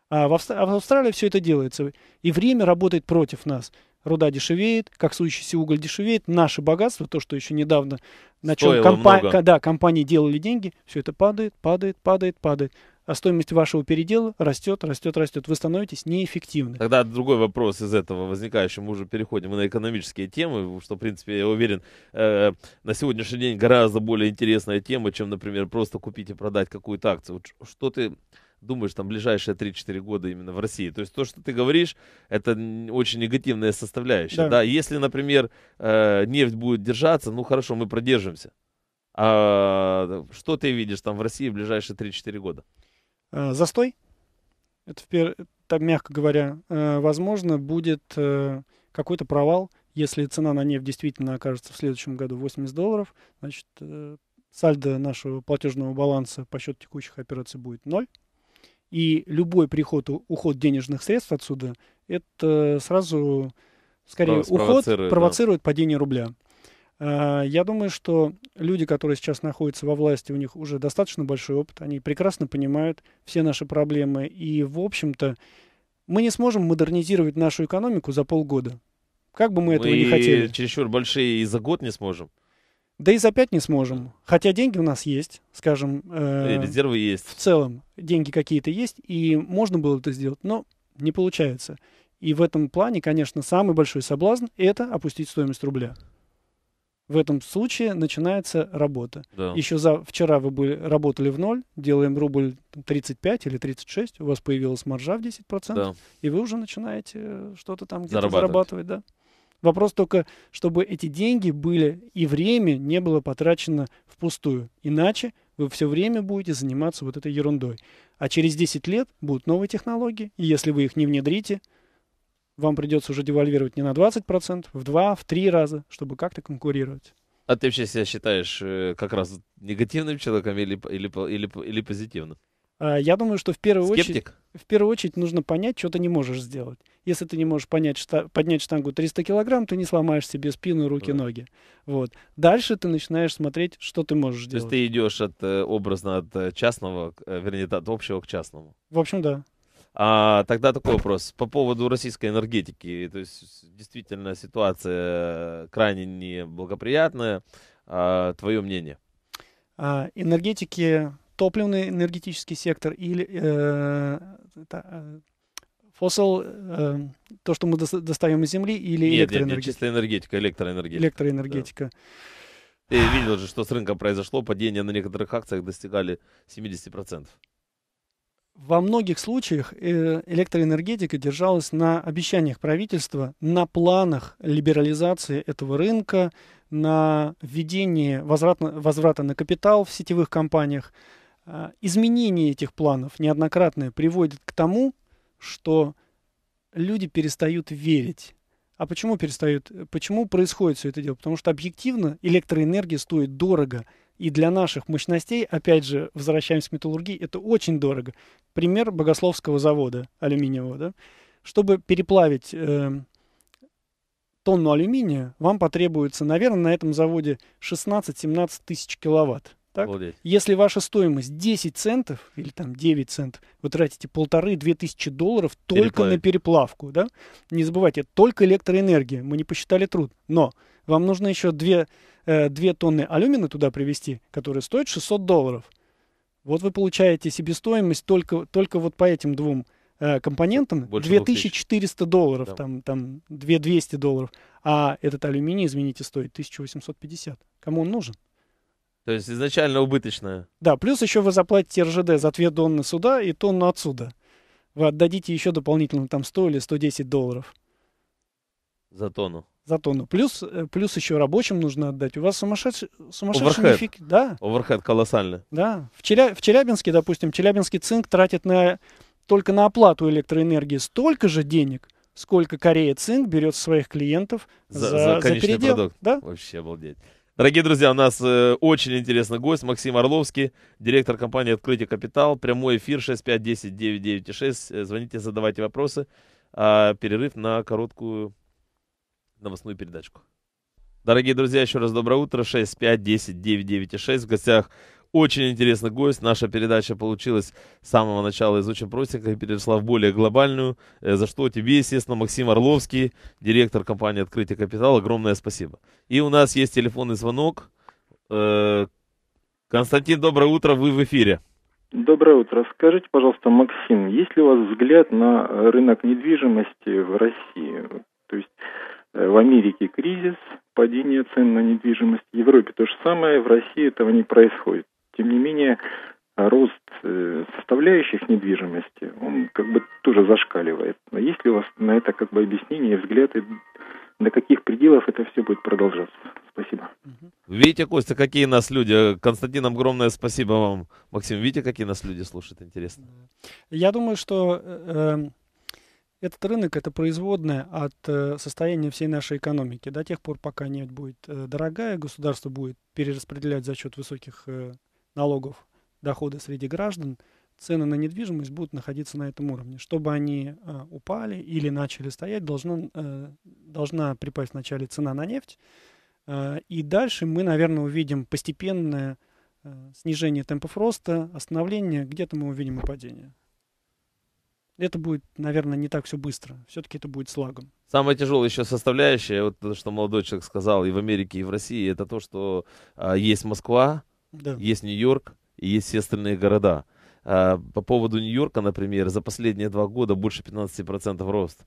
А в, Австр... а в Австралии все это делается. И время работает против нас руда дешевеет, как сующийся уголь дешевеет, наше богатство, то, что еще недавно, на чем компа- да, компании делали деньги, все это падает, падает, падает, падает. А стоимость вашего передела растет, растет, растет. Вы становитесь неэффективны.
Тогда другой вопрос из этого возникающий. Мы уже переходим на экономические темы, что, в принципе, я уверен, э, на сегодняшний день гораздо более интересная тема, чем, например, просто купить и продать какую-то акцию. что ты думаешь там ближайшие 3-4 года именно в России. То есть то, что ты говоришь, это очень негативная составляющая. Да. Да? Если, например, э, нефть будет держаться, ну хорошо, мы продержимся. А что ты видишь там в России в ближайшие 3-4 года?
Э, застой. Это, впер... мягко говоря, э, возможно, будет э, какой-то провал. Если цена на нефть действительно окажется в следующем году 80 долларов, значит, сальдо нашего платежного баланса по счету текущих операций будет ноль. И любой приход, уход денежных средств отсюда, это сразу, скорее, уход провоцирует да. падение рубля. А, я думаю, что люди, которые сейчас находятся во власти, у них уже достаточно большой опыт, они прекрасно понимают все наши проблемы. И, в общем-то, мы не сможем модернизировать нашу экономику за полгода. Как бы мы этого мы не хотели.
чересчур большие и за год не сможем.
Да и за пять не сможем. Хотя деньги у нас есть, скажем. Э, резервы есть. В целом деньги какие-то есть, и можно было это сделать, но не получается. И в этом плане, конечно, самый большой соблазн – это опустить стоимость рубля. В этом случае начинается работа. Да. Еще за вчера вы были, работали в ноль, делаем рубль 35 или 36, у вас появилась маржа в 10%, да. и вы уже начинаете э, что-то там где-то зарабатывать. зарабатывать да? Вопрос только, чтобы эти деньги были и время не было потрачено впустую. Иначе вы все время будете заниматься вот этой ерундой. А через 10 лет будут новые технологии, и если вы их не внедрите, вам придется уже девальвировать не на 20%, в 2, в 3 раза, чтобы как-то конкурировать.
А ты вообще себя считаешь э, как раз негативным человеком или, или, или, или позитивным?
А, я думаю, что в первую очередь в первую очередь нужно понять, что ты не можешь сделать. Если ты не можешь понять, шта поднять штангу 300 килограмм, ты не сломаешь себе спину, руки, да. ноги. Вот. Дальше ты начинаешь смотреть, что ты можешь То делать. То
есть ты идешь от, э, образно от э, частного, э, вернее, от общего к частному. В общем, да. А, тогда такой вопрос по поводу российской энергетики. То есть действительно ситуация крайне неблагоприятная. А, твое мнение?
А, энергетики, топливный энергетический сектор или э, Фосил, э, то, что мы достаем из земли, или нет, электроэнергетика? Нет, нет, чисто энергетика, электроэнергетика. Электроэнергетика.
Да. Ты видел же, что с рынком произошло, падение на некоторых акциях достигали 70%.
Во многих случаях э, электроэнергетика держалась на обещаниях правительства, на планах либерализации этого рынка, на введении возврата, возврата на капитал в сетевых компаниях. А, изменение этих планов неоднократное приводит к тому, что люди перестают верить. А почему перестают? Почему происходит все это дело? Потому что объективно электроэнергия стоит дорого. И для наших мощностей, опять же, возвращаемся к металлургии, это очень дорого. Пример Богословского завода алюминиевого. Да? Чтобы переплавить э, тонну алюминия, вам потребуется, наверное, на этом заводе 16-17 тысяч киловатт. Так? Если ваша стоимость 10 центов или там 9 центов, вы тратите полторы-две тысячи долларов только Переплавить. на переплавку. Да? Не забывайте, только электроэнергия. Мы не посчитали труд. Но вам нужно еще 2, э, 2 тонны алюмина туда привезти, которые стоят 600 долларов. Вот вы получаете себестоимость только, только вот по этим двум э, компонентам. Больше 2400 долларов, да. там, там 2200 долларов. А этот алюминий, извините, стоит 1850. Кому он нужен?
То есть изначально убыточная.
Да, плюс еще вы заплатите РЖД за ответ тонны суда и тонну отсюда. Вы отдадите еще дополнительно там 100 или 110 долларов. За тонну. За тонну. Плюс, э, плюс еще рабочим нужно отдать. У вас сумасшедший,
сумасшедший Overhead. да. Оверхед колоссальный.
Да. В, Челя, в Челябинске, допустим, Челябинский цинк тратит на, только на оплату электроэнергии столько же денег, сколько Корея цинк берет своих клиентов за, за, за, за передел. Продукт.
Да? Вообще обалдеть. Дорогие друзья, у нас э, очень интересный гость Максим Орловский, директор компании «Открытие капитал». Прямой эфир 6510996. Э, звоните, задавайте вопросы. А перерыв на короткую новостную передачку. Дорогие друзья, еще раз доброе утро. 6510996 В гостях очень интересный гость. Наша передача получилась с самого начала из очень простенькой, перешла в более глобальную. Э, за что тебе, естественно, Максим Орловский, директор компании «Открытие капитал». Огромное спасибо. И у нас есть телефонный звонок. Э, Константин, доброе утро, вы в эфире. Доброе утро. Скажите, пожалуйста, Максим, есть ли у вас взгляд на рынок недвижимости в России? То есть э, в Америке кризис, падение цен на недвижимость. В Европе
то же самое, в России этого не происходит. Тем не менее, рост э, составляющих недвижимости, он как бы тоже зашкаливает. Но есть ли у вас на это как бы объяснение, взгляд, и до каких пределов это все будет продолжаться? Спасибо.
Видите, Костя, какие нас люди. Константин, огромное спасибо вам. Максим, видите, какие нас люди слушают, интересно.
Я думаю, что э, эм, этот рынок – это производное от э, состояния всей нашей экономики. До тех пор, пока нефть будет э, дорогая, государство будет перераспределять за счет высоких э, налогов доходы среди граждан, цены на недвижимость будут находиться на этом уровне. Чтобы они э, упали или начали стоять, должна, э, должна припасть вначале цена на нефть. Э, и дальше мы, наверное, увидим постепенное э, снижение темпов роста, остановление, где-то мы увидим и падение. Это будет, наверное, не так все быстро. Все-таки это будет слагом.
Самая тяжелая еще составляющая, вот то, что молодой человек сказал и в Америке, и в России, это то, что э, есть Москва, да. Есть Нью-Йорк и есть все остальные города. А, по поводу Нью-Йорка, например, за последние два года больше 15% рост.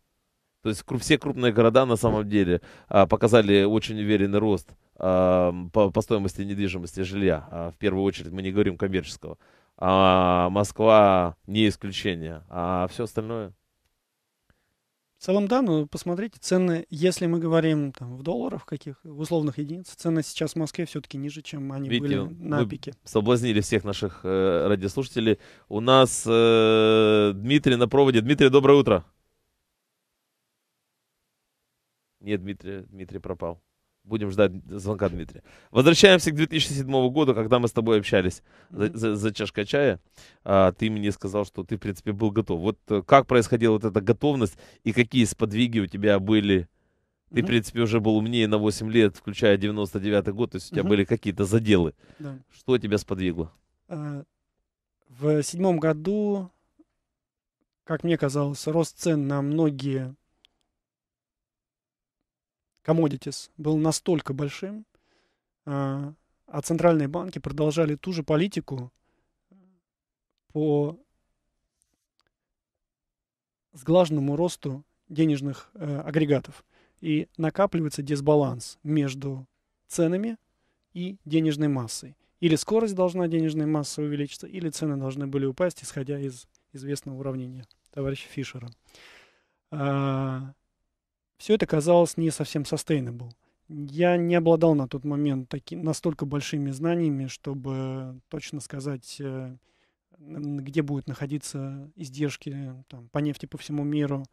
То есть все крупные города на самом деле а, показали очень уверенный рост а, по стоимости недвижимости жилья. В первую очередь мы не говорим коммерческого. А Москва не исключение, а все остальное –
в целом, да, но ну, посмотрите, цены, если мы говорим там, в долларах каких, в условных единицах, цены сейчас в Москве все-таки ниже, чем они Видите, были на пике.
Соблазнили всех наших э, радиослушателей. У нас э, Дмитрий на проводе. Дмитрий, доброе утро. Нет, Дмитрий, Дмитрий пропал. Будем ждать звонка Дмитрия. Возвращаемся к 2007 году, когда мы с тобой общались за, за, за чашкой чая. А, ты мне сказал, что ты, в принципе, был готов. Вот э, как происходила вот эта готовность и какие сподвиги у тебя были? Ты, в принципе, уже был умнее на 8 лет, включая 99 год, то есть у тебя были какие-то заделы. Да. Что тебя сподвигло?
А, в седьмом году, как мне казалось, рост цен на многие commodities был настолько большим, а, а центральные банки продолжали ту же политику по сглаженному росту денежных э, агрегатов. И накапливается дисбаланс между ценами и денежной массой. Или скорость должна денежной массы увеличиться, или цены должны были упасть, исходя из известного уравнения товарища Фишера. А, все это казалось не совсем sustainable. Я не обладал на тот момент таки, настолько большими знаниями, чтобы точно сказать, э, где будут находиться издержки там, по нефти по всему миру,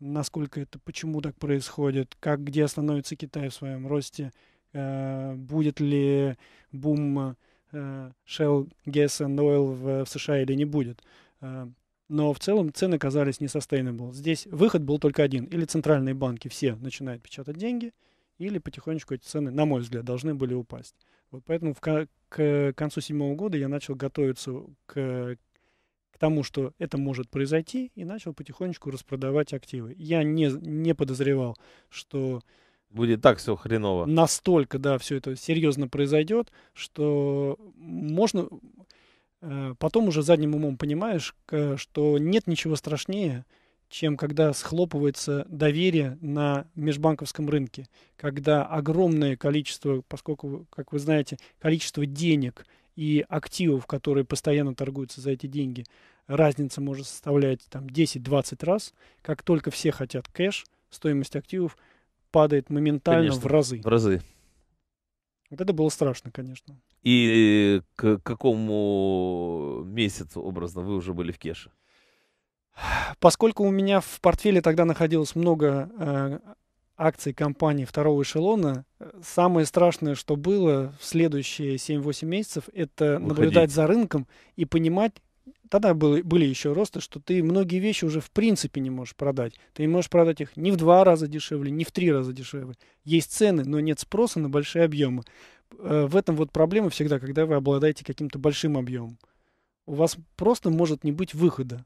насколько это, почему так происходит, как, где остановится Китай в своем росте, э, будет ли бум э, Shell, Gas and Oil в, в США или не будет. Э, но в целом цены казались не sustainable. Здесь выход был только один. Или центральные банки все начинают печатать деньги, или потихонечку эти цены, на мой взгляд, должны были упасть. Вот поэтому в, к, к концу седьмого года я начал готовиться к, к тому, что это может произойти, и начал потихонечку распродавать активы. Я не, не подозревал, что
будет так все хреново.
Настолько, да, все это серьезно произойдет, что можно Э, потом уже задним умом понимаешь, что нет ничего страшнее, чем когда схлопывается доверие на межбанковском рынке, когда огромное количество, поскольку, как вы знаете, количество денег и активов, которые постоянно торгуются за эти деньги, разница может составлять там 10-20 раз. Как только все хотят кэш, стоимость активов падает моментально Конечно, в разы. В разы. Вот это было страшно, конечно.
И э, к какому месяцу образно вы уже были в Кеше?
Поскольку у меня в портфеле тогда находилось много э, акций компании второго эшелона, э, самое страшное, что было в следующие 7-8 месяцев, это Выходить. наблюдать за рынком и понимать, тогда были, были еще росты, что ты многие вещи уже в принципе не можешь продать. Ты не можешь продать их ни в два раза дешевле, ни в три раза дешевле. Есть цены, но нет спроса на большие объемы. Э, в этом вот проблема всегда, когда вы обладаете каким-то большим объемом. У вас просто может не быть выхода.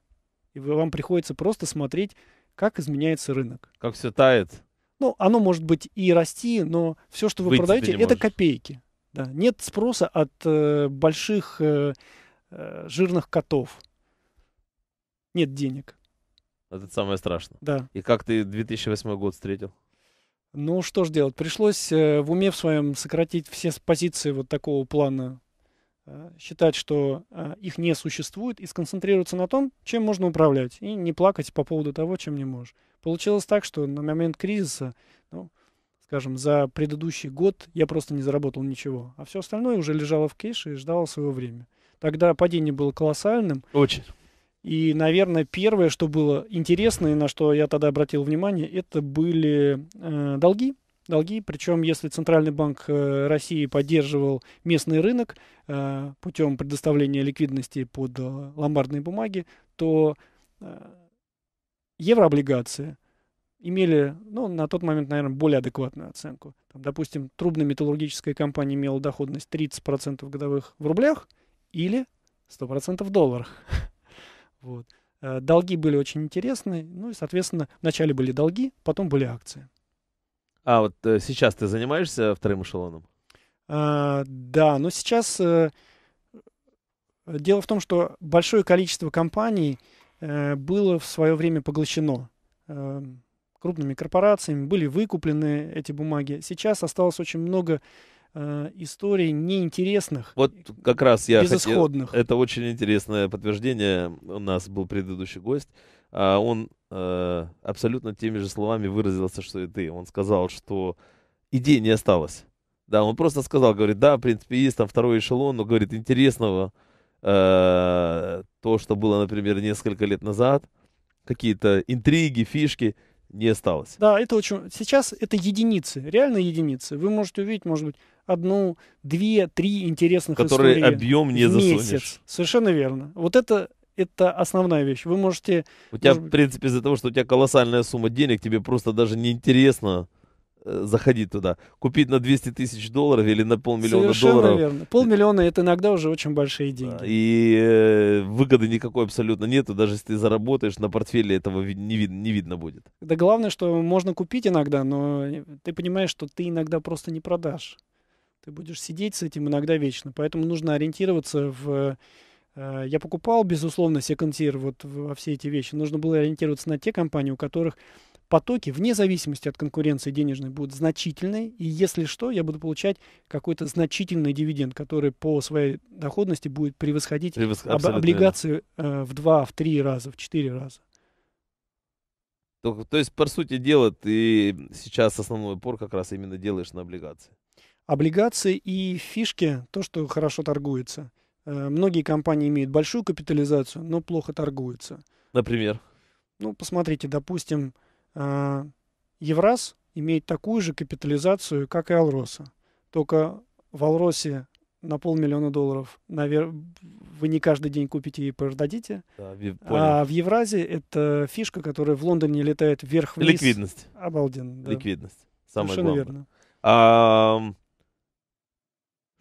И вам приходится просто смотреть, как изменяется рынок.
Как все тает.
Ну, оно может быть и расти, но все, что вы Выйти продаете, это можешь. копейки. Да. Нет спроса от э, больших... Э, Э, жирных котов. Нет денег.
Это самое страшное. Да. И как ты 2008 год встретил?
Ну, что ж делать? Пришлось э, в уме в своем сократить все позиции вот такого плана, э, считать, что э, их не существует, и сконцентрироваться на том, чем можно управлять, и не плакать по поводу того, чем не можешь. Получилось так, что на момент кризиса, ну, скажем, за предыдущий год я просто не заработал ничего, а все остальное уже лежало в кэше и ждало своего времени. Тогда падение было колоссальным. Очень. И, наверное, первое, что было интересно и на что я тогда обратил внимание, это были э, долги. Долги, причем если Центральный банк э, России поддерживал местный рынок э, путем предоставления ликвидности под э, ломбардные бумаги, то э, еврооблигации имели, ну, на тот момент, наверное, более адекватную оценку. Там, допустим, трубно-металлургическая компания имела доходность 30% годовых в рублях – или 100% в долларах. вот. Э, долги были очень интересные ну и, соответственно, вначале были долги, потом были
акции. А вот э, сейчас ты занимаешься вторым эшелоном?
А, да, но сейчас дело в том, что большое количество компаний было в свое время поглощено крупными корпорациями, были выкуплены эти бумаги. Сейчас осталось очень много э, историй неинтересных.
Вот как раз я безысходных. Хотел, это очень интересное подтверждение. У нас был предыдущий гость. А он э, абсолютно теми же словами выразился, что и ты. Он сказал, что идей не осталось. Да, он просто сказал, говорит, да, в принципе, есть там второй эшелон, но, говорит, интересного э, то, что было, например, несколько лет назад, какие-то интриги, фишки, не осталось.
Да, это очень... Сейчас это единицы, реально единицы. Вы можете увидеть, может быть, одну, две, три интересных Которые истории. объем не в засунешь. Месяц. Совершенно верно. Вот это это основная вещь. Вы можете...
У тебя, может... в принципе, из-за того, что у тебя колоссальная сумма денег, тебе просто даже неинтересно э, заходить туда. Купить на 200 тысяч долларов или на полмиллиона Совершенно долларов. Совершенно
верно. Полмиллиона это иногда уже очень большие деньги.
И э, выгоды никакой абсолютно нету. Даже если ты заработаешь, на портфеле этого не, видно не видно будет.
Да главное, что можно купить иногда, но э, ты понимаешь, что ты иногда просто не продашь. Ты будешь сидеть с этим иногда вечно. Поэтому нужно ориентироваться в... Э, я покупал, безусловно, секонд-тир вот во все эти вещи. Нужно было ориентироваться на те компании, у которых потоки, вне зависимости от конкуренции денежной, будут значительные. И если что, я буду получать какой-то значительный дивиденд, который по своей доходности будет превосходить Превос... об... облигации э, в два, в три раза, в четыре раза.
То, то есть, по сути дела, ты сейчас основной упор как раз именно делаешь на облигации
облигации и фишки, то, что хорошо торгуется. Э, многие компании имеют большую капитализацию, но плохо торгуются. Например? Ну, посмотрите, допустим, э, Евраз имеет такую же капитализацию, как и Алроса. Только в Алросе на полмиллиона долларов навер... вы не каждый день купите и продадите. Да, А в Евразии это фишка, которая в Лондоне летает вверх-вниз. Ликвидность. Обалденно. Да. Ликвидность. Самое Совершенно главное. верно.
А,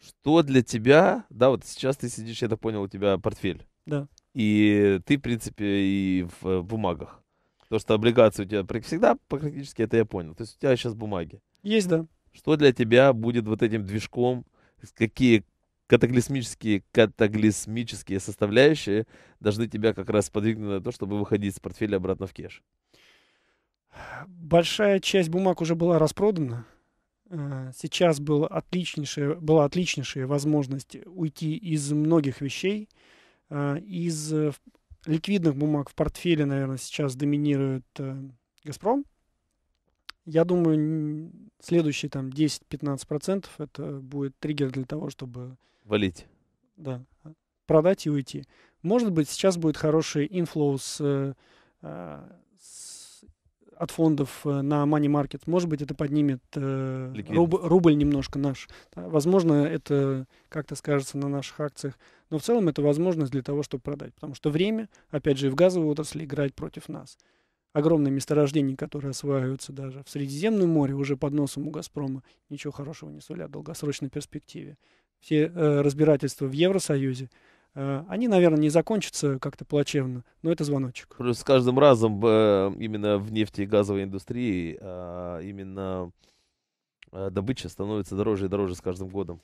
что для тебя, да, вот сейчас ты сидишь, я так понял, у тебя портфель. Да. И ты, в принципе, и в э, бумагах. То, что облигации у тебя всегда практически, это я понял. То есть у тебя сейчас бумаги. Есть, да. Что для тебя будет вот этим движком? Какие катаклизмические, катаклизмические составляющие должны тебя как раз подвигнуть на то, чтобы выходить с портфеля обратно в кеш?
Большая часть бумаг уже была распродана. А, сейчас был отличнейшая, была отличнейшая возможность уйти из многих вещей. А, из э, ликвидных бумаг в портфеле, наверное, сейчас доминирует э, «Газпром». Я думаю, следующие там 10-15% это будет триггер для того, чтобы... Валить. Да, а, продать и уйти. Может быть, сейчас будет хороший инфлоу с э, от фондов э, на money market. Может быть, это поднимет э, руб, рубль немножко наш. Возможно, это как-то скажется на наших акциях. Но в целом это возможность для того, чтобы продать. Потому что время, опять же, и в газовой отрасли играет против нас. Огромные месторождения, которые осваиваются даже в Средиземном море, уже под носом у «Газпрома», ничего хорошего не сулят в долгосрочной перспективе. Все э, разбирательства в Евросоюзе – Э, они, наверное, не закончатся как-то плачевно, но это звоночек.
Плюс с каждым разом э, именно в нефти и газовой индустрии а, именно э, добыча становится дороже и дороже с каждым годом.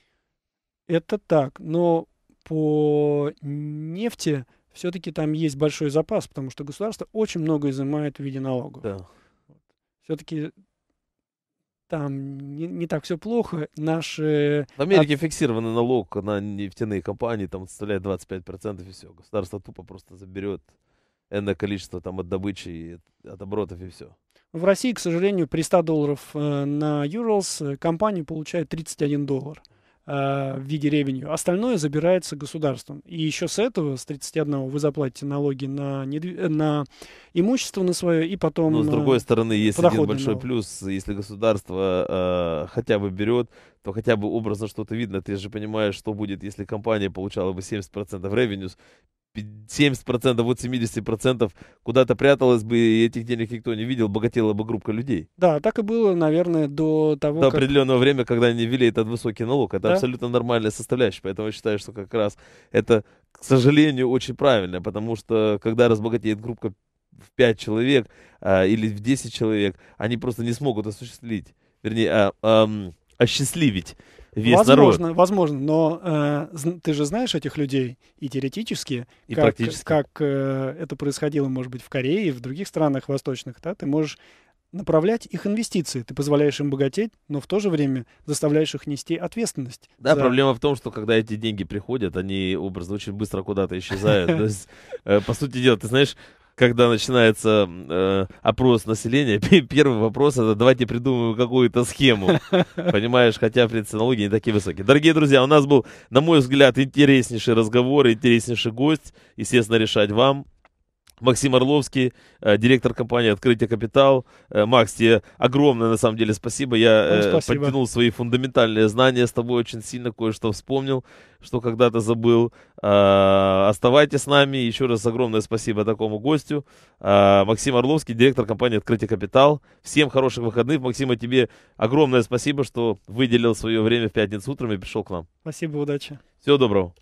Это так, но по нефти все-таки там есть большой запас, потому что государство очень много изымает в виде налогов. Да. Все-таки там не, не так все плохо. Наши... В Америке от...
фиксированный налог на нефтяные компании, там составляет 25% и все. Государство тупо просто заберет энное количество там от добычи, и от оборотов и все.
В России, к сожалению, при 100 долларов э, на Юрлс э, компания получает 31 доллар. Э, в виде ревенью. Остальное забирается государством. И еще с этого, с 31 вы заплатите налоги на, недв... Э, на имущество на свое, и потом... Но с э, другой стороны, есть один большой налог. плюс.
Если государство э, хотя бы берет, то хотя бы образно что-то видно. Ты же понимаешь, что будет, если компания получала бы 70% ревенюс, 70%, от 70% куда-то пряталось бы, и этих денег никто не видел, богатела бы группа людей. Да,
так и было, наверное, до того, До как...
определенного времени, когда они ввели этот высокий налог. Это да? абсолютно нормальная составляющая, поэтому я считаю, что как раз это, к сожалению, очень правильно, потому что когда разбогатеет группа в 5 человек а, или в 10 человек, они просто не смогут осуществить, вернее, а, а, осчастливить весь возможно,
народ. Возможно, но э, ты же знаешь этих людей и теоретически, и как, практически. как э, это происходило, может быть, в Корее и в других странах восточных, да, ты можешь направлять их инвестиции. Ты позволяешь им богатеть, но в то же время заставляешь их нести ответственность. Да, за...
проблема в том, что когда эти деньги приходят, они образно очень быстро куда-то исчезают. Э, по сути дела, ты знаешь, когда начинается э, опрос населения, первый вопрос это давайте придумаем какую-то схему. Понимаешь, хотя, в принципе, налоги не такие высокие. Дорогие друзья, у нас был, на мой взгляд, интереснейший разговор, интереснейший гость. Естественно, решать вам. Максим Орловский, э, директор компании «Открытие капитал». Э, Макс, тебе огромное, на самом деле, спасибо. Я э, спасибо. подтянул свои фундаментальные знания с тобой очень сильно, кое-что вспомнил, что когда-то забыл. Оставайтесь с нами. Еще раз огромное спасибо такому гостю. Максим Орловский, директор компании «Открытие капитал». Всем хороших выходных. Максима, тебе огромное спасибо, что выделил свое время в пятницу утром и пришел к нам.
Спасибо, удачи.
Всего доброго.